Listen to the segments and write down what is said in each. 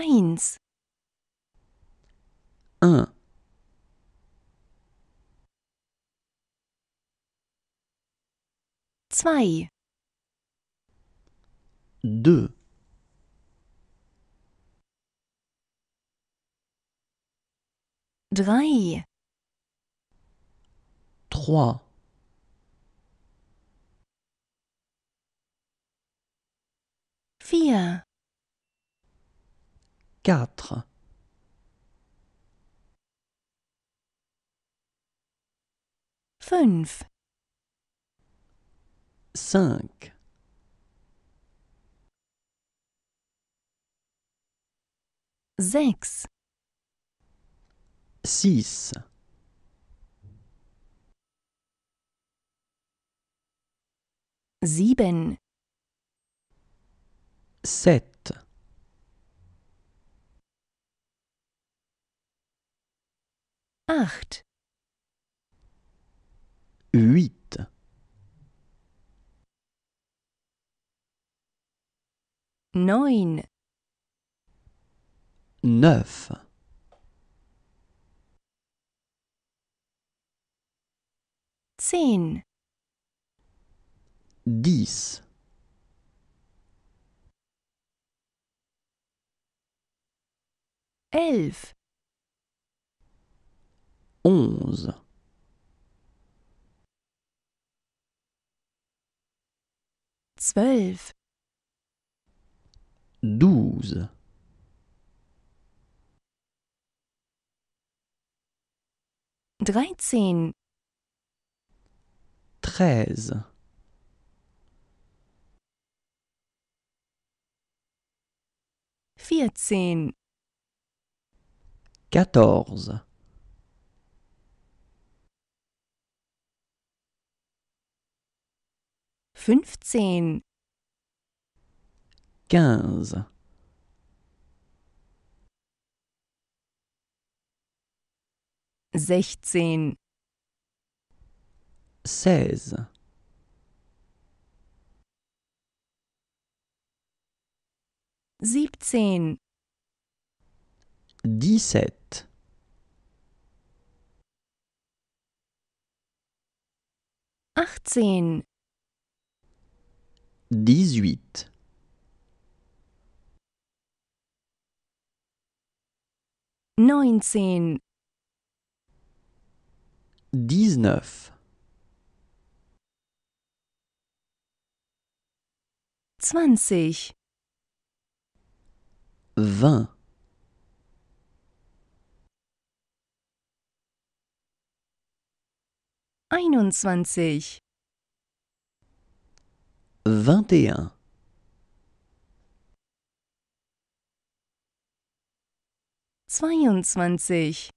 eins. Un. Äh. Zwei. Deux. Drei. Trois. Vier. 4. 5 5. 6 6. 7 7. acht huit neun neuf zehn dix elf onze douze dreizehn treize quatorze fünfzehn, quinze, sechzehn, seize, siebzehn, dix-sept, achtzehn dix-huit neunzehn dix-neuf zwanzig einundzwanzig vingt et un. Zweiundzwanzig.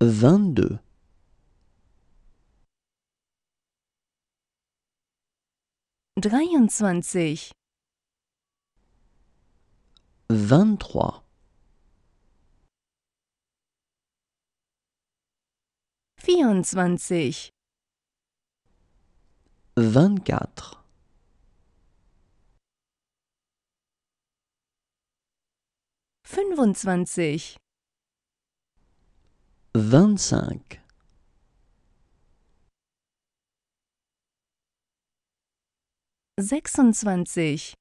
Vingt-deux. trois vingt-quatre fünfundzwanzig vingt-cinq sechsundzwanzig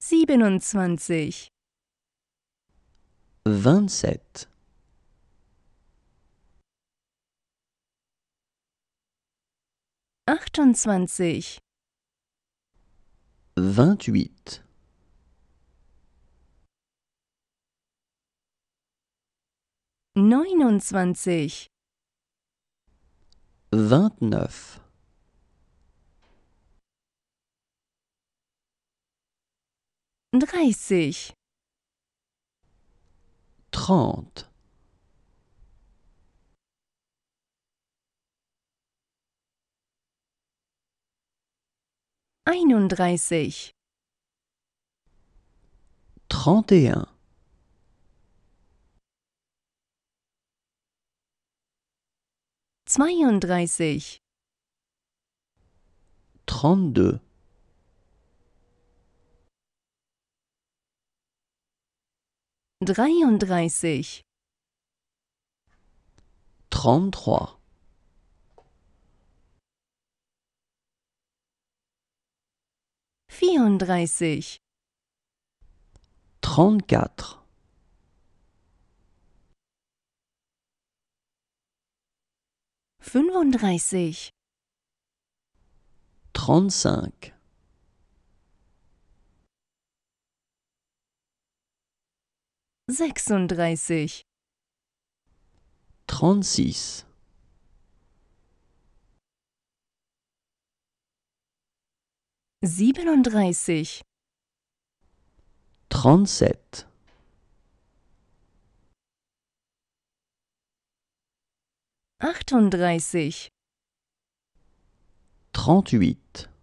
siebenundzwanzig vingt-sept achtundzwanzig vingt-huit neunundzwanzig vingt-neuf dreißig trente. Einunddreißig. Trente et un. Zweiunddreißig. Trente-deux. dreiunddreißig trente-trois vierunddreißig trente-quatre fünfunddreißig trente-cinq sechsunddreißig, trente-six, siebenunddreißig, trente-sept, achtunddreißig, trente-huit.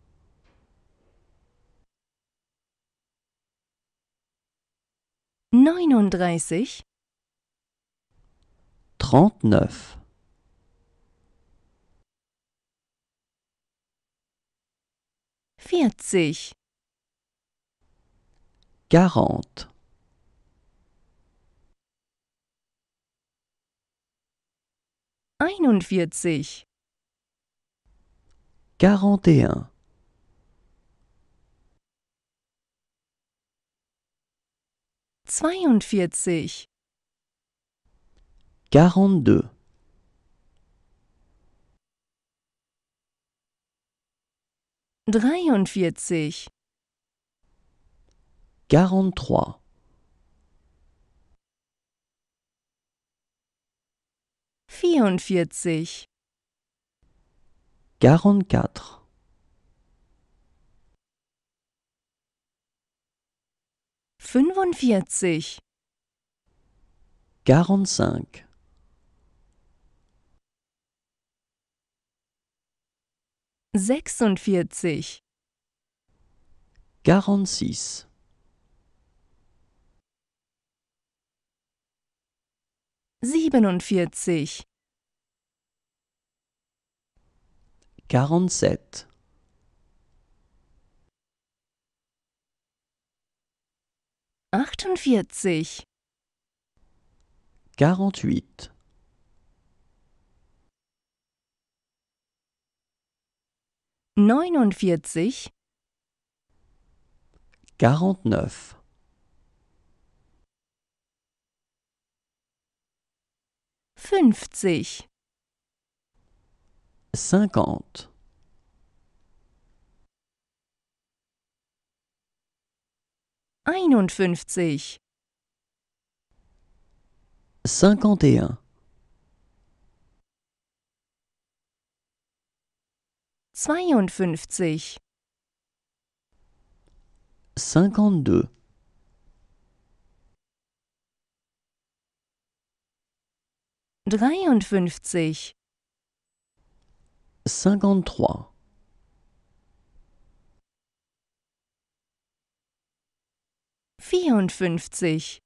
neununddreißig, trente-neuf, vierzig, quarante, einundvierzig, quarante 42 42 43 43 44 44 45 45 46 46 47 47 48 48 49 49 50 50 51 51 52 52 53 53 54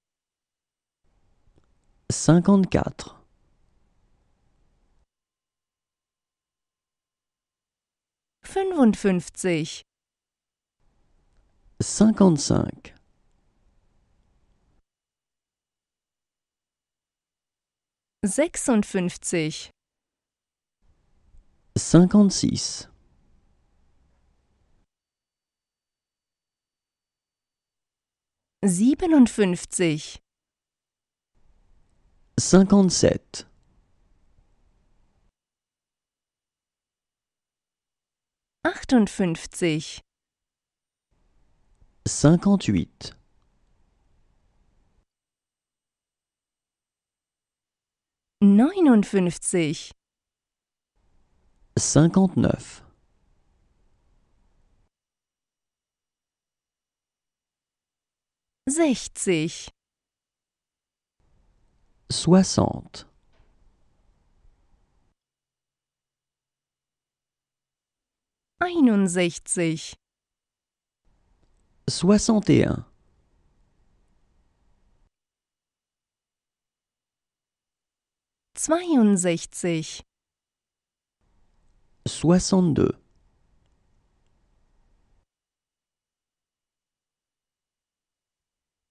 54 55 55 56 56 57 57 58 58 59 59 sechzig soixante einundsechzig soixante et un zweiundsechzig soixante-deux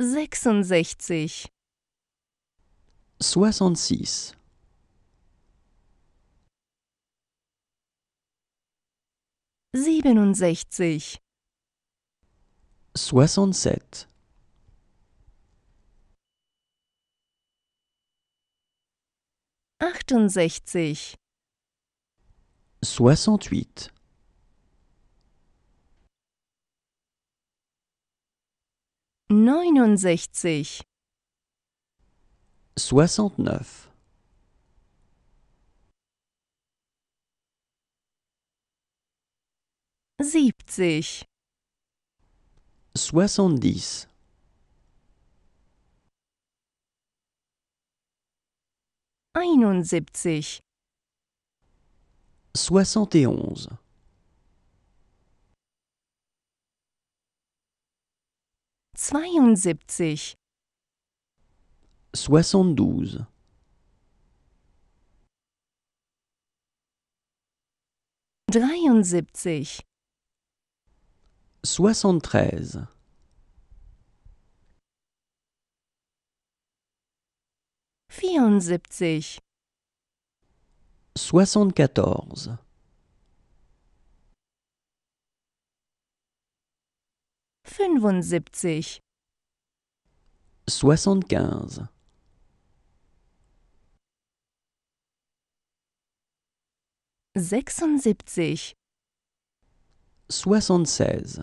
sechsundsechzig, soixante-six, siebenundsechzig, soixante-sept, achtundsechzig, soixante-huit neunundsechzig, soixante-neuf, siebzig, soixante-dix, 72 72 73 73 74 74 fünfundsiebzig, soixante-quinze, sechsundsiebzig, soixante-seize,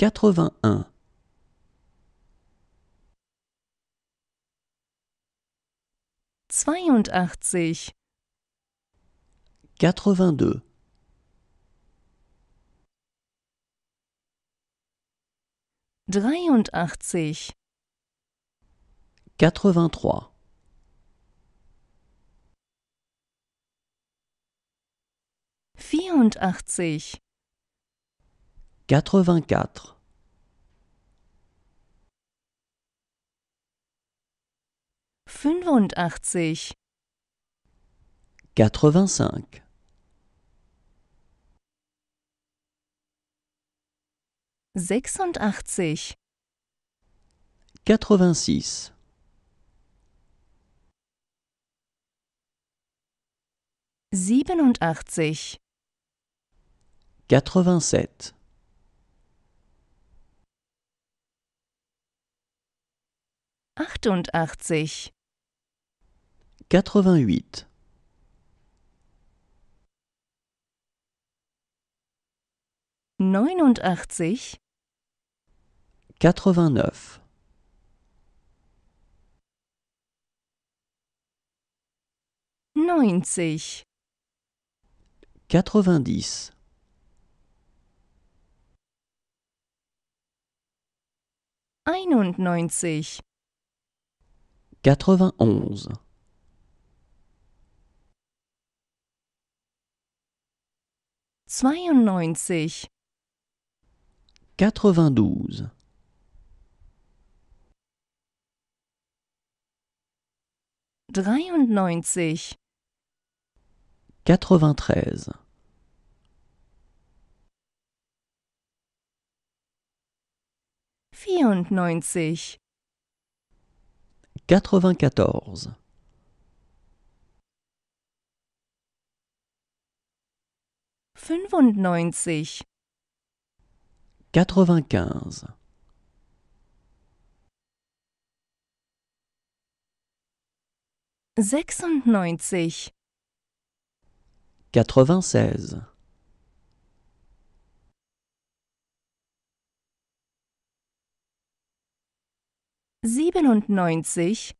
quatre-vingt-un zweiundachtzig, quatre vingt dreiundachtzig, vierundachtzig, quatre-vingt-quatre fünfundachtzig, quatre-vingt-cinq, sechsundachtzig, siebenundachtzig, quatre-vingt-sept achtundachtzig, quatre-vingt-huit, neunundachtzig, quatre vingt neunzig, einundneunzig, quatre Zweiundneunzig. Quatre-vingt-douze. Dreiundneunzig. Quatre-vingt-treize. Vierundneunzig. quatre-vingt-quatorze fünfundneunzig quatre-vingt-quinze sechsundneunzig quatre-vingt-seize siebenundneunzig,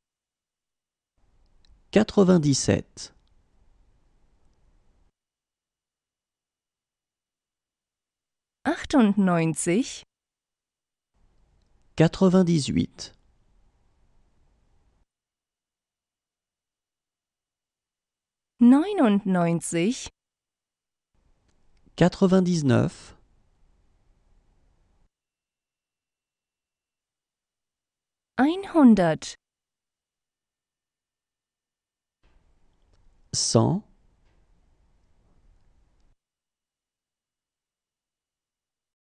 quatre-vingt-dix-sept, achtundneunzig, neunundneunzig, quatre 100 100